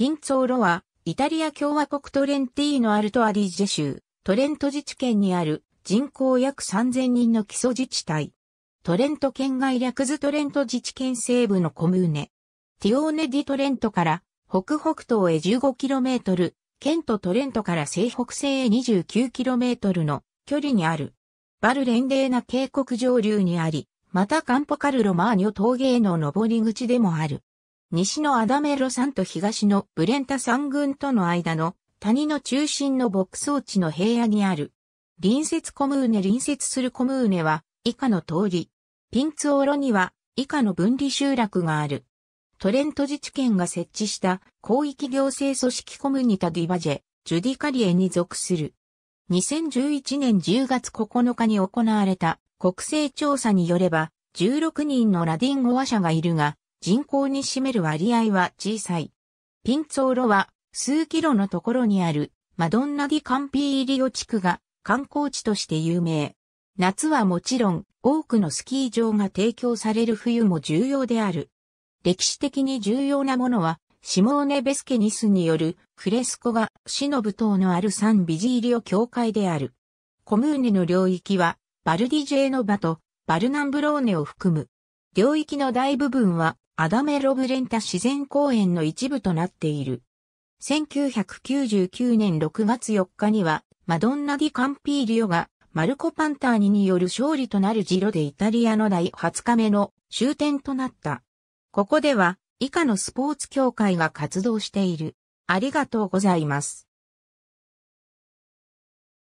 ピンツォーロは、イタリア共和国トレンティーノ・アルト・アリィジェ州、トレント自治県にある人口約3000人の基礎自治体。トレント県外略図トレント自治県西部のコムーネ。ティオーネ・ディ・トレントから北北東へ 15km、県とトレントから西北西へ 29km の距離にある。バルレンデーナ渓谷上流にあり、またカンポカルロマーニョ峠への登り口でもある。西のアダメロ山と東のブレンタ山群との間の谷の中心の牧草地の平野にある。隣接コムーネ隣接するコムーネは以下の通り。ピンツオロには以下の分離集落がある。トレント自治県が設置した広域行政組織コムニタディバジェ、ジュディカリエに属する。2011年10月9日に行われた国勢調査によれば、16人のラディン語話者がいるが、人口に占める割合は小さい。ピンツォーロは数キロのところにあるマドンナディカンピーリオ地区が観光地として有名。夏はもちろん多くのスキー場が提供される冬も重要である。歴史的に重要なものはシモーネ・ベスケニスによるフレスコが死の舞踏のあるサン・ビジーリオ教会である。コムーネの領域はバルディジェーノバとバルナンブローネを含む。領域の大部分はアダメ・ロブレンタ自然公園の一部となっている。1999年6月4日には、マドンナ・ディ・カンピーリオが、マルコ・パンターニによる勝利となるジロでイタリアの第20日目の終点となった。ここでは、以下のスポーツ協会が活動している。ありがとうございます。